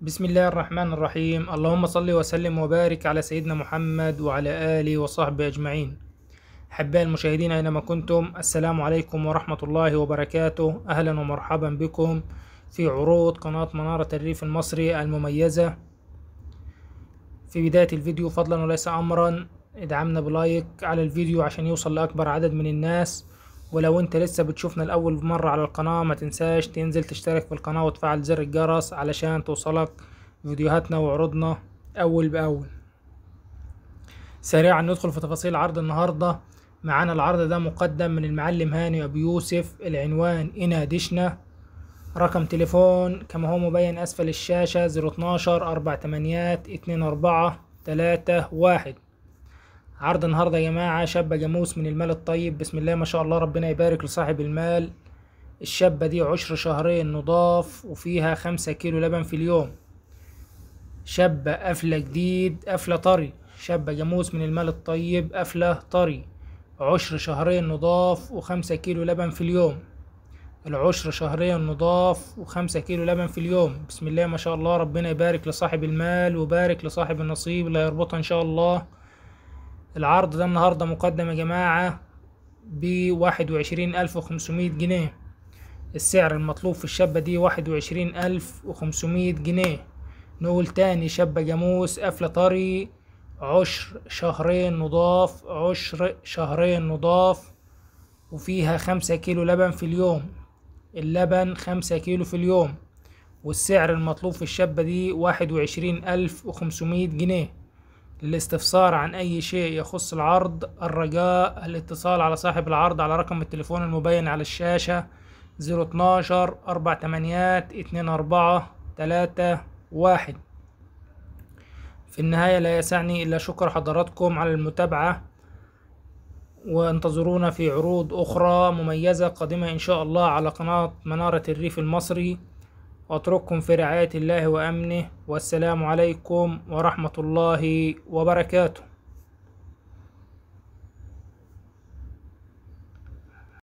بسم الله الرحمن الرحيم اللهم صل وسلم وبارك على سيدنا محمد وعلى آله وصحبه أجمعين أحباء المشاهدين أينما كنتم السلام عليكم ورحمة الله وبركاته أهلا ومرحبا بكم في عروض قناة منارة الريف المصري المميزة في بداية الفيديو فضلا وليس أمرا ادعمنا بلايك على الفيديو عشان يوصل لأكبر عدد من الناس ولو انت لسه بتشوفنا الاول مره على القناه ما تنساش تنزل تشترك في القناه وتفعل زر الجرس علشان توصلك فيديوهاتنا وعروضنا اول باول سريعا ندخل في تفاصيل عرض النهارده معانا العرض ده مقدم من المعلم هاني ابو يوسف العنوان انادشنا رقم تليفون كما هو مبين اسفل الشاشه 012 4 24 3 1 عرض النهارده يا جماعه شابه جاموس من المال الطيب بسم الله ما شاء الله ربنا يبارك لصاحب المال الشابه دي عشر شهرين نضاف وفيها خمسة كيلو لبن في اليوم شابه قفله جديد قفله طري شابه جاموس من المال الطيب قفله طري عشر شهرين نضاف وخمسة كيلو لبن في اليوم العشر شهرين نضاف وخمسة كيلو لبن في اليوم بسم الله ما شاء الله ربنا يبارك لصاحب المال وبارك لصاحب النصيب اللي هيربطها إن شاء الله العرض ده النهاردة مقدم يا جماعة بواحد وعشرين ألف وخمسمية جنيه السعر المطلوب في الشابة دي واحد وعشرين ألف وخمسمية جنيه نقول تاني شابة جاموس قفل طري عشر شهرين نضاف عشر شهرين نضاف وفيها خمسة كيلو لبن في اليوم اللبن خمسة كيلو في اليوم والسعر المطلوب في الشابة دي واحد وعشرين ألف وخمسمية جنيه للاستفسار عن أي شيء يخص العرض الرجاء الاتصال على صاحب العرض على رقم التليفون المبين على الشاشة 012 أربع تمانيات اتنين أربعة تلاتة واحد في النهاية لا يسعني إلا شكر حضراتكم على المتابعة وانتظرونا في عروض أخرى مميزة قادمة إن شاء الله على قناة منارة الريف المصري واترككم في رعاية الله وأمنه والسلام عليكم ورحمة الله وبركاته